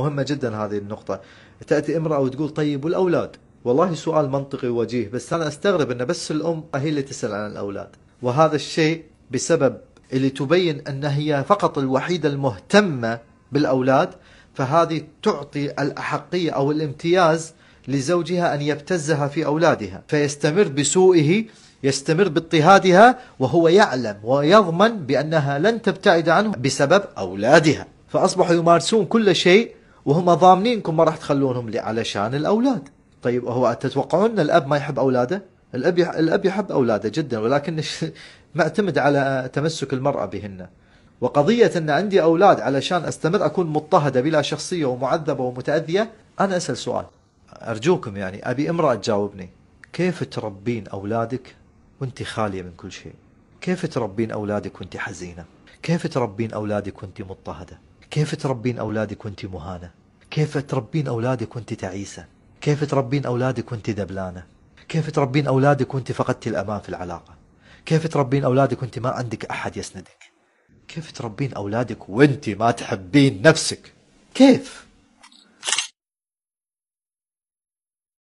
مهمة جدا هذه النقطة تأتي امرأة وتقول طيب والأولاد والله سؤال منطقي ووجيه بس أنا أستغرب أن بس الأم هي اللي تسأل عن الأولاد وهذا الشيء بسبب اللي تبين أن هي فقط الوحيدة المهتمة بالأولاد فهذه تعطي الأحقية أو الامتياز لزوجها أن يبتزها في أولادها فيستمر بسوئه يستمر باضطهادها وهو يعلم ويضمن بأنها لن تبتعد عنه بسبب أولادها فأصبحوا يمارسون كل شيء وهم ضامنينكم ما راح تخلونهم علشان الاولاد طيب هو تتوقعون ان الاب ما يحب اولاده الاب الاب يحب اولاده جدا ولكن معتمد على تمسك المراه بهن وقضيه ان عندي اولاد علشان استمر اكون مضطهده بلا شخصيه ومعذبه ومتاذيه انا اسال سؤال ارجوكم يعني ابي امراه تجاوبني كيف تربين اولادك وانت خاليه من كل شيء كيف تربين اولادك وانت حزينه كيف تربين اولادك وانت مضطهده كيف تربين أولادك وانت مهانة كيف تربين أولادك وانت تعيسة كيف تربين أولادك وانت دبلانة كيف تربين أولادك وانت فقدتي الأمان في العلاقة كيف تربين أولادك وانت ما عندك أحد يسندك كيف تربين أولادك وانت ما تحبين نفسك كيف